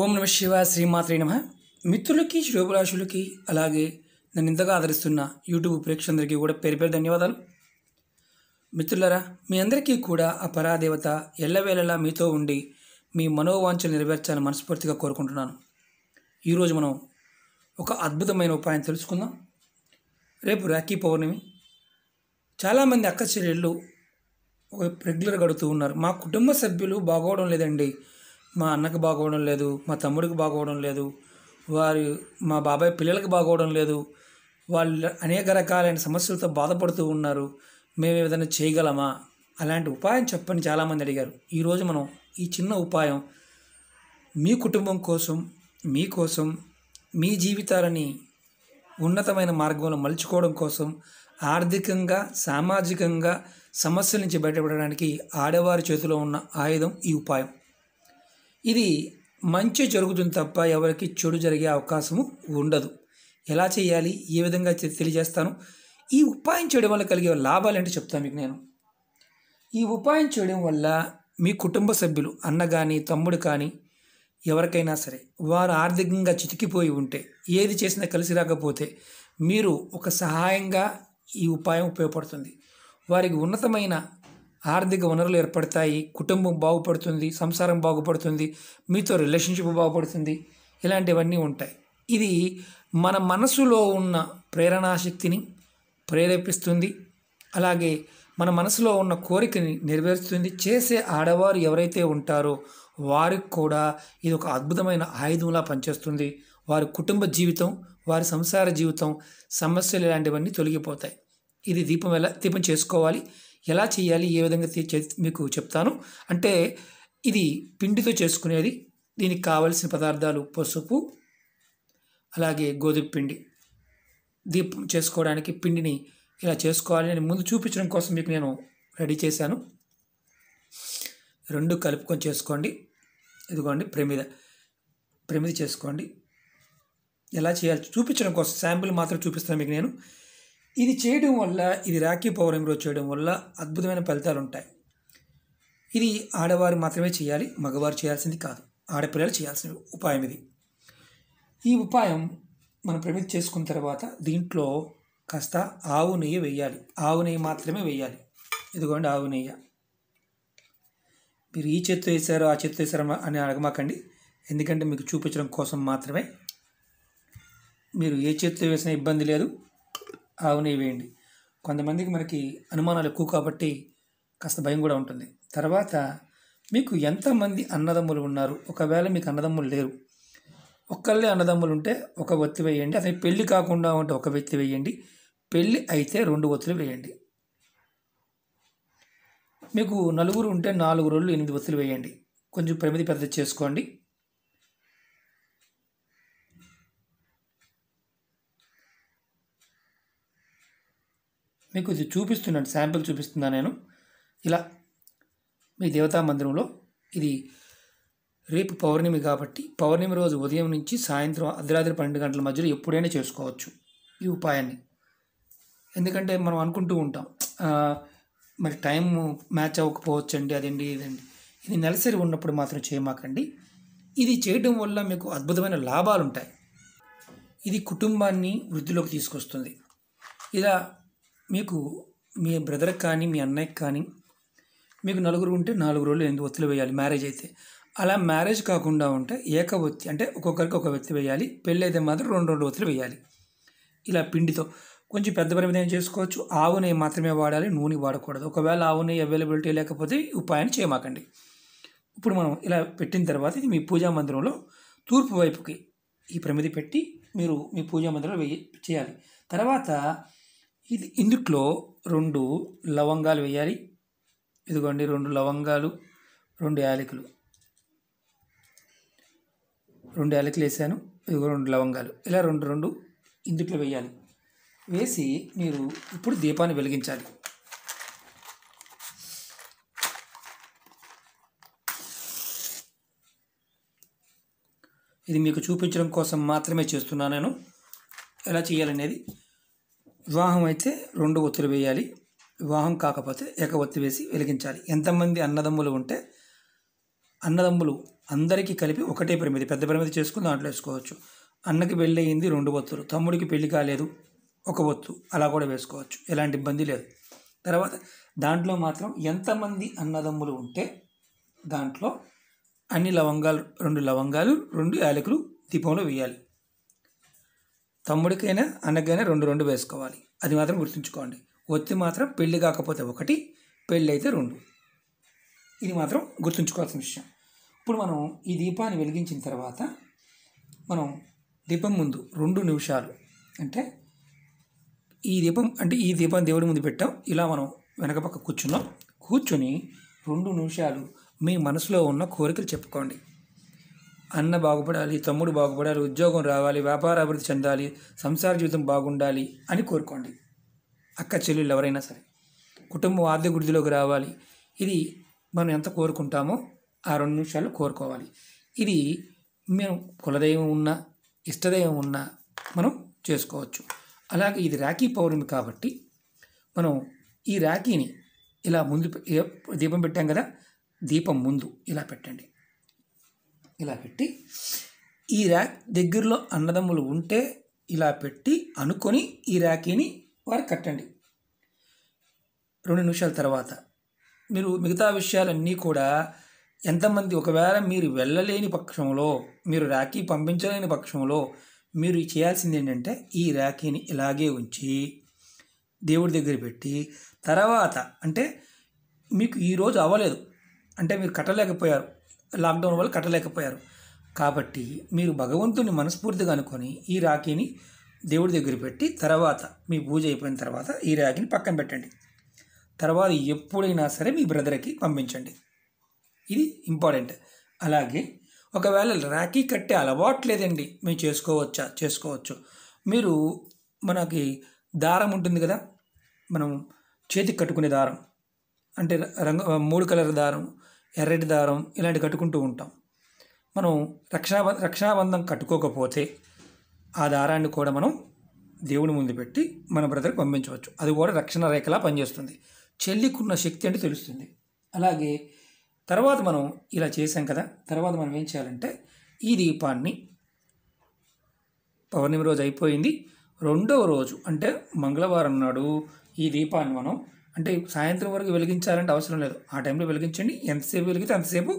ఓం నమ శివ శ్రీమాత్రే నమ మిత్రులకి శుభరాశులకి అలాగే నన్ను ఇంతగా ఆదరిస్తున్న యూట్యూబ్ ప్రేక్షకులందరికీ కూడా పేరు పేరు ధన్యవాదాలు మిత్రులరా మీ అందరికీ కూడా ఆ పరాదేవత ఎల్లవేళలా మీతో ఉండి మీ మనోవాంఛలు నెరవేర్చాలని మనస్ఫూర్తిగా కోరుకుంటున్నాను ఈరోజు మనం ఒక అద్భుతమైన ఉపాయం తెలుసుకుందాం రేపు రాఖీ పౌర్ణమి చాలామంది అక్క చెల్లెళ్ళు రెగ్యులర్ గడుతూ ఉన్నారు మా కుటుంబ సభ్యులు బాగోవడం లేదండి మా అన్నకు బాగోవడం లేదు మా తమ్ముడికి బాగోవడం లేదు వారి మా బాబాయ్ పిల్లలకు బాగోవడం లేదు వాళ్ళు అనేక రకాలైన సమస్యలతో బాధపడుతూ ఉన్నారు మేము ఏదైనా చేయగలమా అలాంటి ఉపాయం చెప్పని చాలామంది అడిగారు ఈరోజు మనం ఈ చిన్న ఉపాయం మీ కుటుంబం కోసం మీకోసం మీ జీవితాలని ఉన్నతమైన మార్గంలో మలుచుకోవడం కోసం ఆర్థికంగా సామాజికంగా సమస్యల నుంచి బయటపడడానికి ఆడవారి చేతిలో ఉన్న ఆయుధం ఈ ఉపాయం ఇది మంచి జరుగుతుంది తప్ప ఎవరికి చెడు జరిగే అవకాశము ఉండదు ఎలా చేయాలి ఏ విధంగా తెలియజేస్తాను ఈ ఉపాయం చేయడం వల్ల కలిగే లాభాలు ఏంటో చెప్తాను మీకు నేను ఈ ఉపాయం చేయడం వల్ల మీ కుటుంబ సభ్యులు అన్న కానీ తమ్ముడు కానీ ఎవరికైనా సరే వారు ఆర్థికంగా చితికిపోయి ఉంటే ఏది చేసినా కలిసి రాకపోతే మీరు ఒక సహాయంగా ఈ ఉపాయం ఉపయోగపడుతుంది వారికి ఉన్నతమైన ఆర్థిక వనరులు ఏర్పడతాయి కుటుంబం బాగుపడుతుంది సంసారం బాగుపడుతుంది మీతో రిలేషన్షిప్ బాగుపడుతుంది ఇలాంటివన్నీ ఉంటాయి ఇది మన మనసులో ఉన్న ప్రేరణాశక్తిని ప్రేరేపిస్తుంది అలాగే మన మనసులో ఉన్న కోరికని నెరవేరుస్తుంది చేసే ఆడవారు ఎవరైతే ఉంటారో వారికి కూడా ఇది ఒక అద్భుతమైన ఆయుధంలా పనిచేస్తుంది వారి కుటుంబ జీవితం వారి సంసార జీవితం సమస్యలు ఇలాంటివన్నీ తొలగిపోతాయి ఇది దీపం ఎలా దీపం చేసుకోవాలి ఎలా చేయాలి ఏ విధంగా మీకు చెప్తాను అంటే ఇది పిండితో చేసుకునేది దీనికి కావలసిన పదార్థాలు పసుపు అలాగే గోధుమ పిండి దీపం చేసుకోవడానికి పిండిని ఇలా చేసుకోవాలి నేను ముందు చూపించడం కోసం మీకు నేను రెడీ చేశాను రెండు కలుపుకొని చేసుకోండి ఇదిగోండి ప్రమిద ప్రమిద చేసుకోండి ఎలా చేయాలి చూపించడం కోసం శాంపుల్ మాత్రం చూపిస్తాను మీకు నేను ఇది చేయడం వల్ల ఇది రాఖీ పౌర్ణమి చేయడం వల్ల అద్భుతమైన ఫలితాలు ఉంటాయి ఇది ఆడవారు మాత్రమే చేయాలి మగవారు చేయాల్సింది కాదు ఆడపిల్లలు చేయాల్సిన ఉపాయం ఇది ఈ ఉపాయం మనం ప్రమిత చేసుకున్న తర్వాత దీంట్లో కాస్త ఆవు నెయ్యి వేయాలి ఆవు నెయ్యి మాత్రమే వేయాలి ఇదిగోండి ఆవు నెయ్యి మీరు ఈ చేత్తో వేశారో ఆ చేతి వేశారో అని అడగమాకండి ఎందుకంటే మీకు చూపించడం కోసం మాత్రమే మీరు ఏ చేతితో వేసినా ఇబ్బంది లేదు ఆవు వేయండి కొంతమందికి మనకి అనుమానాలు ఎక్కువ కాబట్టి కాస్త భయం కూడా ఉంటుంది తర్వాత మీకు ఎంతమంది అన్నదమ్ములు ఉన్నారు ఒకవేళ మీకు అన్నదమ్ములు లేరు ఒక్కళ్ళే అన్నదమ్ములు ఉంటే ఒక ఒత్తి వేయండి అతని పెళ్ళి కాకుండా ఉంటే ఒక వ్యక్తి వేయండి పెళ్ళి అయితే రెండు ఒత్తులు వేయండి మీకు నలుగురు ఉంటే నాలుగు రోజులు ఎనిమిది ఒత్తులు వేయండి కొంచెం పరిమితి పెద్ద చేసుకోండి మీకు ఇది చూపిస్తున్నాను శాంపిల్ చూపిస్తున్నా నేను ఇలా మీ దేవతా మందిరంలో ఇది రేపు పౌర్ణమి కాబట్టి పౌర్ణమి రోజు ఉదయం నుంచి సాయంత్రం అర్ధరాత్రి పన్నెండు గంటల మధ్యలో ఎప్పుడైనా చేసుకోవచ్చు ఈ ఉపాయాన్ని ఎందుకంటే మనం అనుకుంటూ ఉంటాం మరి టైం మ్యాచ్ అవ్వకపోవచ్చు అండి అదండి ఇదండి ఇది నెలసరి ఉన్నప్పుడు మాత్రం చేయమాకండి ఇది చేయడం వల్ల మీకు అద్భుతమైన లాభాలు ఉంటాయి ఇది కుటుంబాన్ని వృద్ధిలోకి తీసుకొస్తుంది ఇలా మీకు మీ బ్రదర్కి కానీ మీ అన్నయ్యకి కానీ మీకు నలుగురు ఉంటే నాలుగు రోజులు ఎనిమిది ఒత్తిడి వేయాలి మ్యారేజ్ అయితే అలా మ్యారేజ్ కాకుండా ఉంటే ఏక ఒత్తి అంటే ఒక్కొక్కరికి ఒక వ్యక్తి వేయాలి పెళ్ళి అయితే మాత్రం రెండు రెండు ఒత్తిడి వేయాలి ఇలా పిండితో కొంచెం పెద్ద పరిమితం చేసుకోవచ్చు ఆవు నెయ్యి మాత్రమే వాడాలి నూనె వాడకూడదు ఒకవేళ ఆవు నెయ్యి అవైలబిలిటీ లేకపోతే ఉపాయాన్ని చేయమాకండి ఇప్పుడు మనం ఇలా పెట్టిన తర్వాత ఇది మీ పూజా మందిరంలో తూర్పు వైపుకి ఈ ప్రమిది పెట్టి మీరు మీ పూజా మందిరంలో వెయ్యి చేయాలి తర్వాత ఇది ఇందుట్లో రెండు లవంగాలు వేయాలి ఇదిగోండి రెండు లవంగాలు రెండు యాలకులు రెండు యాలకులు వేసాను ఇదిగో రెండు లవంగాలు ఇలా రెండు రెండు ఇందుట్లో వేయాలి వేసి మీరు ఇప్పుడు దీపాన్ని వెలిగించాలి ఇది మీకు చూపించడం కోసం మాత్రమే చేస్తున్నాను నేను ఎలా చేయాలనేది వివాహం అయితే రెండు ఒత్తులు వేయాలి వివాహం కాకపోతే ఏక ఒత్తి వేసి వెలిగించాలి ఎంతమంది అన్నదమ్ములు ఉంటే అన్నదమ్ములు అందరికీ కలిపి ఒకటే పరిమితి పెద్ద పరిమితి చేసుకుని దాంట్లో వేసుకోవచ్చు అన్నకి పెళ్ళి అయింది రెండు ఒత్తులు తమ్ముడికి పెళ్లి కాలేదు ఒక ఒత్తు అలా కూడా వేసుకోవచ్చు ఎలాంటి ఇబ్బంది లేదు తర్వాత దాంట్లో మాత్రం ఎంతమంది అన్నదమ్ములు ఉంటే దాంట్లో అన్ని లవంగాలు రెండు లవంగాలు రెండు యాలకులు దీపంలో వేయాలి తమ్ముడికైనా అన్నకైనా రెండు రెండు వేసుకోవాలి అది మాత్రం గుర్తుంచుకోండి ఒత్తి మాత్రం పెళ్లి కాకపోతే ఒకటి పెళ్ళి అయితే రెండు ఇది మాత్రం గుర్తుంచుకోవాల్సిన విషయం ఇప్పుడు మనం ఈ దీపాన్ని వెలిగించిన తర్వాత మనం దీపం ముందు రెండు నిమిషాలు అంటే ఈ దీపం అంటే ఈ దీపం దేవుడి ముందు పెట్టాం ఇలా మనం వెనక పక్క కూర్చున్నాం కూర్చొని రెండు నిమిషాలు మీ మనసులో ఉన్న కోరికలు చెప్పుకోండి అన్న బాగుపడాలి తమ్ముడు బాగుపడాలి ఉద్యోగం రావాలి వ్యాపార అభివృద్ధి చెందాలి సంసార జీవితం బాగుండాలి అని కోరుకోండి అక్క చెల్లెళ్ళు ఎవరైనా సరే కుటుంబం ఆర్థిక వృద్ధిలోకి రావాలి ఇది మనం ఎంత కోరుకుంటామో ఆ రెండు నిమిషాలు కోరుకోవాలి ఇది మేము కులదైవం ఉన్నా ఇష్టదైవం ఉన్నా మనం చేసుకోవచ్చు అలాగే ఇది రాఖీ పౌర్ణమి కాబట్టి మనం ఈ రాఖీని ఇలా ముందు దీపం పెట్టాం కదా దీపం ముందు ఇలా పెట్టండి ఇలా పెట్టి ఈ ర్యాక్ దగ్గరలో అన్నదమ్ములు ఉంటే ఇలా పెట్టి అనుకొని ఈ ర్యాకీని వారు కట్టండి రెండు నిమిషాల తర్వాత మీరు మిగతా విషయాలన్నీ కూడా ఎంతమంది ఒకవేళ మీరు వెళ్ళలేని పక్షంలో మీరు ర్యాకీ పంపించలేని పక్షంలో మీరు చేయాల్సింది ఏంటంటే ఈ ర్యాకీని ఇలాగే ఉంచి దేవుడి దగ్గర పెట్టి తర్వాత అంటే మీకు ఈరోజు అవ్వలేదు అంటే మీరు కట్టలేకపోయారు లాక్డౌన్ వల్ల కట్టలేకపోయారు కాబట్టి మీరు భగవంతుని మనస్ఫూర్తిగా అనుకొని ఈ రాఖీని దేవుడి దగ్గర పెట్టి తర్వాత మీ పూజ అయిపోయిన తర్వాత ఈ రాఖీని పక్కన పెట్టండి తర్వాత ఎప్పుడైనా సరే మీ బ్రదర్కి పంపించండి ఇది ఇంపార్టెంట్ అలాగే ఒకవేళ రాఖీ కట్టే అలవాటు లేదండి మేము చేసుకోవచ్చా చేసుకోవచ్చు మీరు మనకి దారం ఉంటుంది కదా మనం చేతికి కట్టుకునే దారం అంటే రంగు మూడు కలర్ దారం ఎర్రటి దారం ఇలాంటి కట్టుకుంటూ ఉంటాం మనం రక్షాబ రక్షాబంధం కట్టుకోకపోతే ఆ దారాన్ని కూడా మనం దేవుని ముందు పెట్టి మన బ్రదర్కి పంపించవచ్చు అది కూడా రక్షణ రేఖలా పనిచేస్తుంది చెల్లికున్న శక్తి అంటే తెలుస్తుంది అలాగే తర్వాత మనం ఇలా చేసాం కదా తర్వాత మనం ఏం చేయాలంటే ఈ దీపాన్ని పౌర్ణమి రోజు అయిపోయింది రెండవ రోజు అంటే మంగళవారం నాడు ఈ దీపాన్ని మనం అంటే సాయంత్రం వరకు వెలిగించాలంటే అవసరం లేదు ఆ టైంలో వెలిగించండి ఎంతసేపు వెలిగితే అంతసేపు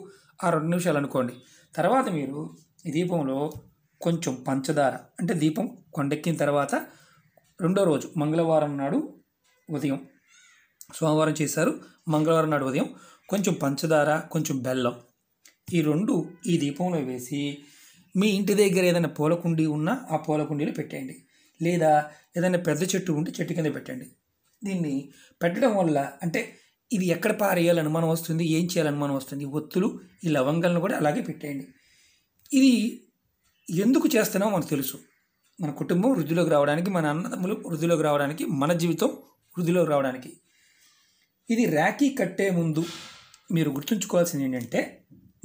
ఆ రెండు నిమిషాలు అనుకోండి తర్వాత మీరు ఈ దీపంలో కొంచెం పంచదార అంటే దీపం కొండెక్కిన తర్వాత రెండో రోజు మంగళవారం నాడు ఉదయం సోమవారం చేశారు మంగళవారం నాడు ఉదయం కొంచెం పంచదార కొంచెం బెల్లం ఈ రెండు ఈ దీపంలో వేసి మీ ఇంటి దగ్గర ఏదైనా పూలకుండీ ఉన్నా ఆ పూలకుండీలో పెట్టండి పెట్టేయండి లేదా ఏదైనా పెద్ద చెట్టు ఉంటే చెట్టు కింద పెట్టండి దీన్ని పెట్టడం వల్ల అంటే ఇది ఎక్కడ పారేయాలి అనుమానం వస్తుంది ఏం చేయాలని అనుమానం వస్తుంది ఒత్తులు ఈ లవంగాలను కూడా అలాగే పెట్టేయండి ఇది ఎందుకు చేస్తానో మనకు తెలుసు మన కుటుంబం వృద్ధిలోకి రావడానికి మన అన్నదమ్ములు వృద్ధిలోకి రావడానికి మన జీవితం వృద్ధిలోకి రావడానికి ఇది రాఖీ కట్టే ముందు మీరు గుర్తుంచుకోవాల్సింది ఏంటంటే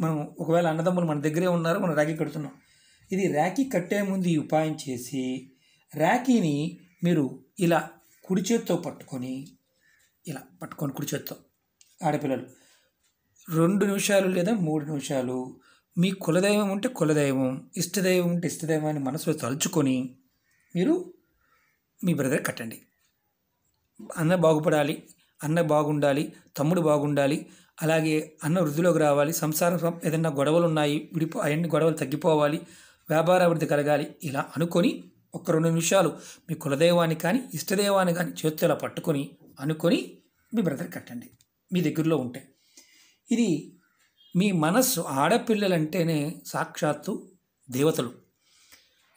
మనం ఒకవేళ అన్నదమ్ములు మన దగ్గరే ఉన్నారు మనం రాఖీ కడుతున్నాం ఇది రాఖీ కట్టే ముందు ఈ ఉపాయం చేసి రాఖీని మీరు ఇలా కుడి చేత్తో పట్టుకొని ఇలా పట్టుకొని కుడి చేత్తో ఆడపిల్లలు రెండు నిమిషాలు లేదా మూడు నిమిషాలు మీ కులదైవం ఉంటే కులదైవం ఇష్టదైవం ఉంటే ఇష్టదైవాన్ని మనసులో తలుచుకొని మీరు మీ బ్రదర్ కట్టండి అన్న బాగుపడాలి అన్న బాగుండాలి తమ్ముడు బాగుండాలి అలాగే అన్న వృద్ధిలోకి రావాలి సంసారం ఏదైనా గొడవలు ఉన్నాయి విడిపో అవన్నీ గొడవలు తగ్గిపోవాలి వ్యాపార అభివృద్ధి కలగాలి ఇలా అనుకొని ఒక రెండు నిమిషాలు మీ కులదైవాన్ని కానీ ఇష్టదైవాన్ని కానీ చేతితో పట్టుకొని అనుకొని మీ బ్రదర్ కట్టండి మీ దగ్గరలో ఉంటే ఇది మీ మనస్సు ఆడపిల్లలంటేనే సాక్షాత్తు దేవతలు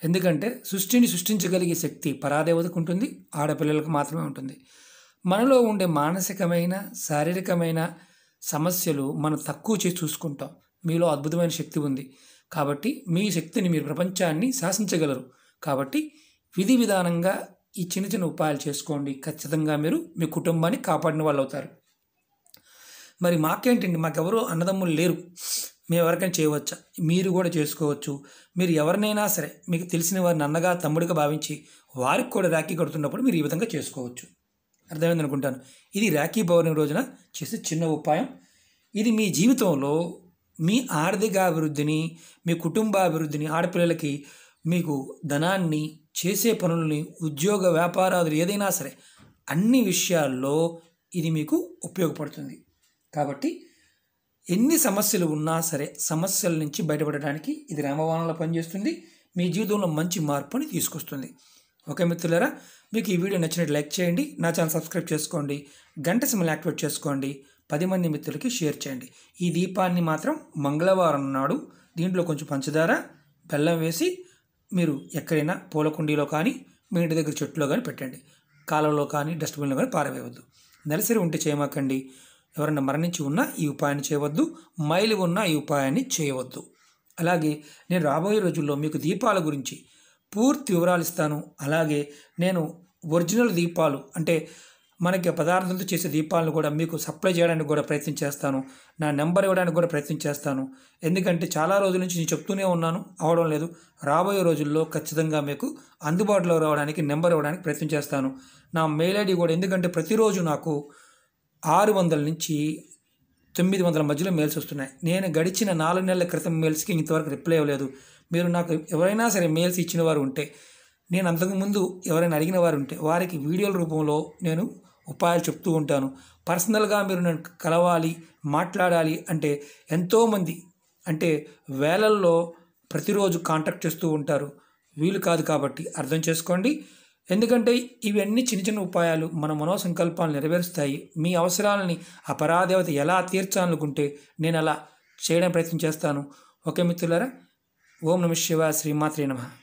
ఎందుకంటే సృష్టిని సృష్టించగలిగే శక్తి పరాదేవతకు ఉంటుంది ఆడపిల్లలకు మాత్రమే ఉంటుంది మనలో ఉండే మానసికమైన శారీరకమైన సమస్యలు మనం తక్కువ చేసి చూసుకుంటాం మీలో అద్భుతమైన శక్తి ఉంది కాబట్టి మీ శక్తిని మీరు ప్రపంచాన్ని శాసించగలరు కాబట్టి విధి విధానంగా ఈ చిన్న చిన్న ఉపాయాలు చేసుకోండి ఖచ్చితంగా మీరు మీ కుటుంబాన్ని కాపాడిన వాళ్ళు అవుతారు మరి మాకేంటండి ఎవరు అన్నదమ్ములు లేరు మేము ఎవరికైనా చేయవచ్చా మీరు కూడా చేసుకోవచ్చు మీరు ఎవరినైనా సరే మీకు తెలిసిన వారిని అన్నగా తమ్ముడిగా భావించి వారికి కూడా రాఖీ కడుతున్నప్పుడు మీరు ఈ విధంగా చేసుకోవచ్చు అర్థమైంది అనుకుంటాను ఇది రాఖీ పౌర్ణమి రోజున చేసే చిన్న ఉపాయం ఇది మీ జీవితంలో మీ ఆర్థిక అభివృద్ధిని మీ కుటుంబ అభివృద్ధిని ఆడపిల్లలకి మీకు ధనాన్ని చేసే పనుల్ని ఉద్యోగ వ్యాపారాలు ఏదైనా సరే అన్ని విషయాల్లో ఇది మీకు ఉపయోగపడుతుంది కాబట్టి ఎన్ని సమస్యలు ఉన్నా సరే సమస్యల నుంచి బయటపడడానికి ఇది రామవాణంలో పనిచేస్తుంది మీ జీవితంలో మంచి మార్పుని తీసుకొస్తుంది ఓకే మిత్రులారా మీకు ఈ వీడియో నచ్చినట్టు లైక్ చేయండి నా ఛానల్ సబ్స్క్రైబ్ చేసుకోండి గంట సిమ్మలు యాక్టివేట్ చేసుకోండి పది మంది మిత్రులకి షేర్ చేయండి ఈ దీపాన్ని మాత్రం మంగళవారం నాడు దీంట్లో కొంచెం పంచదార బెల్లం వేసి మీరు ఎక్కడైనా పూల కుండీలో కానీ మీ ఇంటి దగ్గర చెట్టులో కానీ పెట్టండి కాలంలో కానీ డస్ట్బిన్లో కానీ పారవేయవద్దు నెలసరి ఉంటే చేయమాకండి ఎవరైనా మరణించి ఉన్నా ఈ ఉపాయాన్ని చేయవద్దు మైలు ఉన్నా ఈ ఉపాయాన్ని చేయవద్దు అలాగే నేను రాబోయే రోజుల్లో మీకు దీపాల గురించి పూర్తి వివరాలు ఇస్తాను అలాగే నేను ఒరిజినల్ దీపాలు అంటే మనకి పదార్థాలతో చేసే దీపాలను కూడా మీకు సప్లై చేయడానికి కూడా ప్రయత్నం చేస్తాను నా నెంబర్ ఇవ్వడానికి కూడా ప్రయత్నం చేస్తాను ఎందుకంటే చాలా రోజుల నుంచి నేను చెప్తూనే ఉన్నాను అవడం లేదు రాబోయే రోజుల్లో ఖచ్చితంగా మీకు అందుబాటులో రావడానికి నెంబర్ ఇవ్వడానికి ప్రయత్నం చేస్తాను నా మెయిల్ ఐడి కూడా ఎందుకంటే ప్రతిరోజు నాకు ఆరు వందల నుంచి తొమ్మిది వందల మధ్యలో మెయిల్స్ వస్తున్నాయి నేను గడిచిన నాలుగు నెలల క్రితం మెయిల్స్కి ఇంతవరకు రిప్లై ఇవ్వలేదు మీరు నాకు ఎవరైనా సరే మెయిల్స్ ఇచ్చిన వారు ఉంటే నేను అంతకుముందు ఎవరైనా అడిగిన వారు ఉంటే వారికి వీడియోల రూపంలో నేను ఉపాయాలు చెప్తూ ఉంటాను పర్సనల్గా మీరు నన్ను కలవాలి మాట్లాడాలి అంటే ఎంతోమంది అంటే వేలల్లో ప్రతిరోజు కాంటాక్ట్ చేస్తూ ఉంటారు వీలు కాదు కాబట్టి అర్థం చేసుకోండి ఎందుకంటే ఇవన్నీ చిన్న చిన్న ఉపాయాలు మన మనోసంకల్పాలు నెరవేరుస్తాయి మీ అవసరాలని ఆ పరాదేవత ఎలా తీర్చాలనుకుంటే నేను అలా చేయడం ప్రయత్నం చేస్తాను ఓకే మిత్రులారా ఓం నమ శివ శ్రీమాత్రి నమ